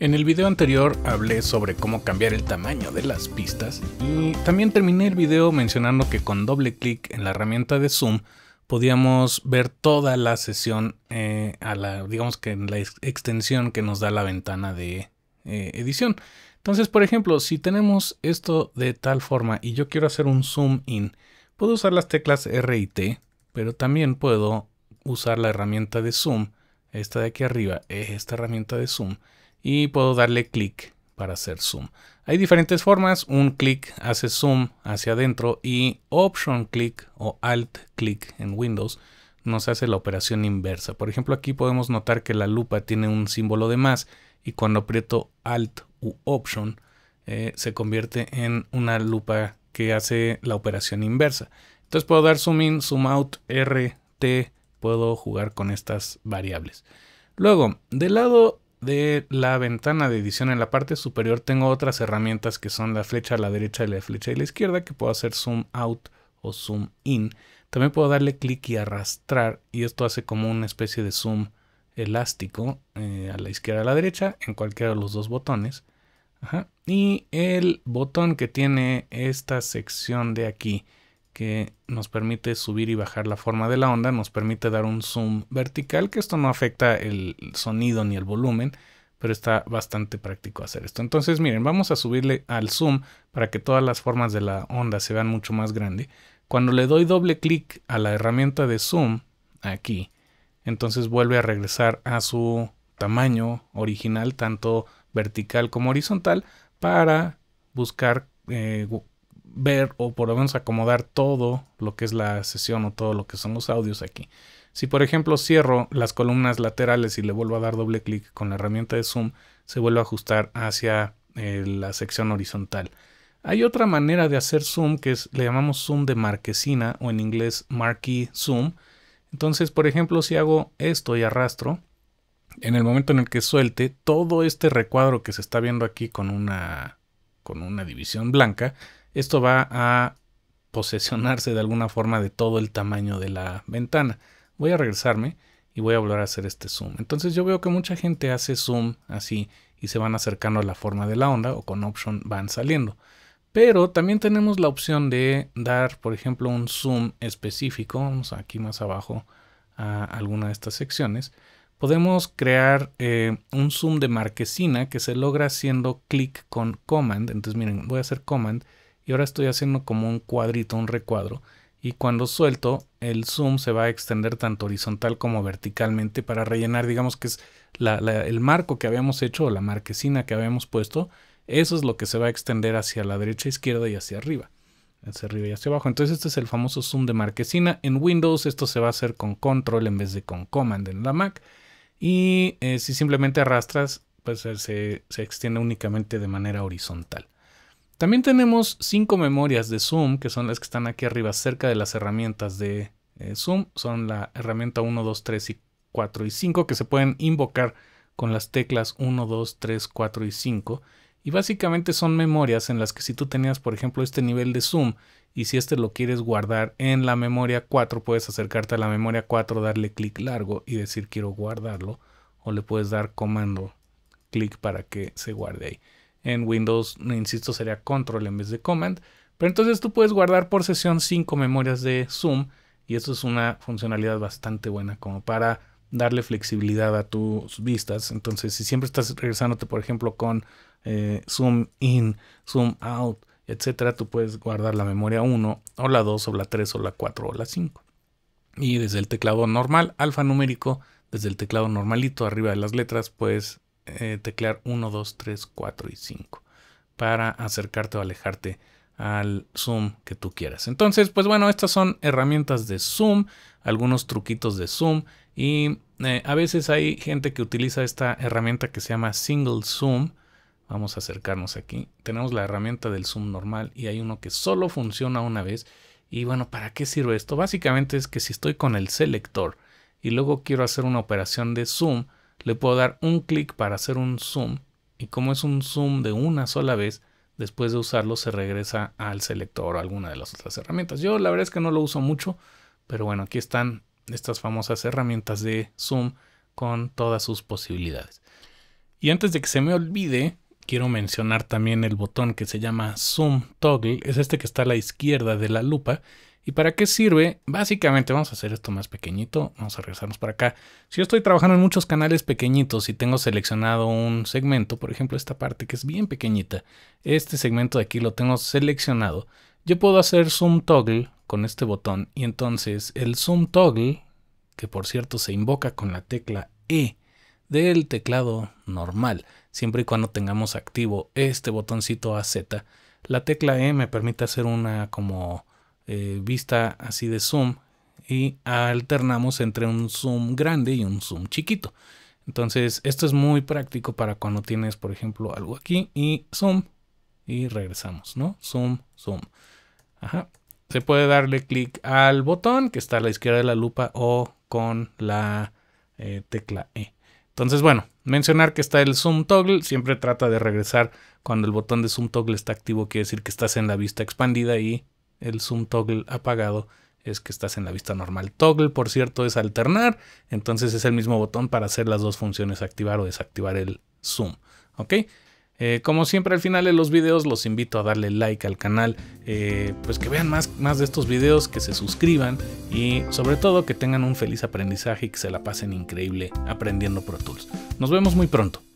En el video anterior hablé sobre cómo cambiar el tamaño de las pistas y también terminé el video mencionando que con doble clic en la herramienta de zoom podíamos ver toda la sesión eh, a la digamos que en la extensión que nos da la ventana de eh, edición. Entonces, por ejemplo, si tenemos esto de tal forma y yo quiero hacer un zoom in, puedo usar las teclas R y T, pero también puedo usar la herramienta de zoom, esta de aquí arriba es eh, esta herramienta de zoom y puedo darle clic para hacer zoom. Hay diferentes formas, un clic hace zoom hacia adentro y option click o alt click en Windows nos hace la operación inversa. Por ejemplo, aquí podemos notar que la lupa tiene un símbolo de más y cuando aprieto alt u option eh, se convierte en una lupa que hace la operación inversa. Entonces puedo dar zoom in, zoom out, R, T. puedo jugar con estas variables. Luego, del lado de la ventana de edición en la parte superior tengo otras herramientas que son la flecha a la derecha y la flecha a la izquierda que puedo hacer zoom out o zoom in. También puedo darle clic y arrastrar y esto hace como una especie de zoom elástico eh, a la izquierda a la derecha en cualquiera de los dos botones. Y el botón que tiene esta sección de aquí que nos permite subir y bajar la forma de la onda, nos permite dar un zoom vertical, que esto no afecta el sonido ni el volumen, pero está bastante práctico hacer esto. Entonces miren, vamos a subirle al zoom para que todas las formas de la onda se vean mucho más grande. Cuando le doy doble clic a la herramienta de zoom, aquí, entonces vuelve a regresar a su tamaño original, tanto vertical como horizontal, para buscar eh, ver o por lo menos acomodar todo lo que es la sesión o todo lo que son los audios aquí. Si por ejemplo cierro las columnas laterales y le vuelvo a dar doble clic con la herramienta de zoom, se vuelve a ajustar hacia eh, la sección horizontal. Hay otra manera de hacer zoom que es, le llamamos zoom de marquesina o en inglés marquee zoom. Entonces, por ejemplo, si hago esto y arrastro, en el momento en el que suelte todo este recuadro que se está viendo aquí con una, con una división blanca, esto va a posesionarse de alguna forma de todo el tamaño de la ventana. Voy a regresarme y voy a volver a hacer este zoom. Entonces yo veo que mucha gente hace zoom así y se van acercando a la forma de la onda o con option van saliendo. Pero también tenemos la opción de dar, por ejemplo, un zoom específico. Vamos aquí más abajo a alguna de estas secciones. Podemos crear eh, un zoom de marquesina que se logra haciendo clic con command. Entonces miren, voy a hacer command y ahora estoy haciendo como un cuadrito, un recuadro. Y cuando suelto, el zoom se va a extender tanto horizontal como verticalmente para rellenar, digamos que es el marco que habíamos hecho o la marquesina que habíamos puesto. Eso es lo que se va a extender hacia la derecha, izquierda y hacia arriba. Hacia arriba y hacia abajo. Entonces este es el famoso zoom de marquesina. En Windows esto se va a hacer con control en vez de con command en la Mac. Y eh, si simplemente arrastras, pues se extiende únicamente de manera horizontal. También tenemos cinco memorias de Zoom, que son las que están aquí arriba cerca de las herramientas de eh, Zoom. Son la herramienta 1, 2, 3 y 4 y 5 que se pueden invocar con las teclas 1, 2, 3, 4 y 5. Y básicamente son memorias en las que si tú tenías, por ejemplo, este nivel de zoom y si este lo quieres guardar en la memoria 4, puedes acercarte a la memoria 4, darle clic largo y decir quiero guardarlo. O le puedes dar comando clic para que se guarde ahí. En Windows, insisto, sería control en vez de command. Pero entonces tú puedes guardar por sesión 5 memorias de Zoom y eso es una funcionalidad bastante buena como para darle flexibilidad a tus vistas. Entonces, si siempre estás regresándote, por ejemplo, con eh, zoom in, zoom out, etc. tú puedes guardar la memoria 1 o la 2 o la 3 o la 4 o la 5. Y desde el teclado normal, alfanumérico, desde el teclado normalito arriba de las letras, puedes eh, teclear 1, 2, 3, 4 y 5 para acercarte o alejarte al zoom que tú quieras. Entonces, pues bueno, estas son herramientas de zoom, algunos truquitos de zoom y eh, a veces hay gente que utiliza esta herramienta que se llama single zoom. Vamos a acercarnos aquí. Tenemos la herramienta del zoom normal y hay uno que solo funciona una vez. Y bueno, ¿para qué sirve esto? Básicamente es que si estoy con el selector y luego quiero hacer una operación de zoom, le puedo dar un clic para hacer un zoom y como es un zoom de una sola vez, después de usarlo se regresa al selector o alguna de las otras herramientas. Yo la verdad es que no lo uso mucho, pero bueno, aquí están estas famosas herramientas de zoom con todas sus posibilidades. Y antes de que se me olvide, quiero mencionar también el botón que se llama Zoom Toggle. Es este que está a la izquierda de la lupa ¿Y para qué sirve? Básicamente vamos a hacer esto más pequeñito, vamos a regresarnos para acá. Si yo estoy trabajando en muchos canales pequeñitos y tengo seleccionado un segmento, por ejemplo esta parte que es bien pequeñita, este segmento de aquí lo tengo seleccionado, yo puedo hacer zoom toggle con este botón y entonces el zoom toggle, que por cierto se invoca con la tecla E del teclado normal, siempre y cuando tengamos activo este botoncito AZ, la tecla E me permite hacer una como eh, vista así de zoom y alternamos entre un zoom grande y un zoom chiquito. Entonces esto es muy práctico para cuando tienes por ejemplo algo aquí y zoom y regresamos, ¿no? Zoom, zoom. Ajá. Se puede darle clic al botón que está a la izquierda de la lupa o con la eh, tecla E. Entonces, bueno, mencionar que está el zoom toggle, siempre trata de regresar cuando el botón de zoom toggle está activo, quiere decir que estás en la vista expandida y el zoom toggle apagado es que estás en la vista normal. Toggle, por cierto, es alternar, entonces es el mismo botón para hacer las dos funciones, activar o desactivar el zoom. ¿Ok? Eh, como siempre al final de los videos los invito a darle like al canal, eh, pues que vean más, más de estos videos, que se suscriban y sobre todo que tengan un feliz aprendizaje y que se la pasen increíble aprendiendo Pro Tools. Nos vemos muy pronto.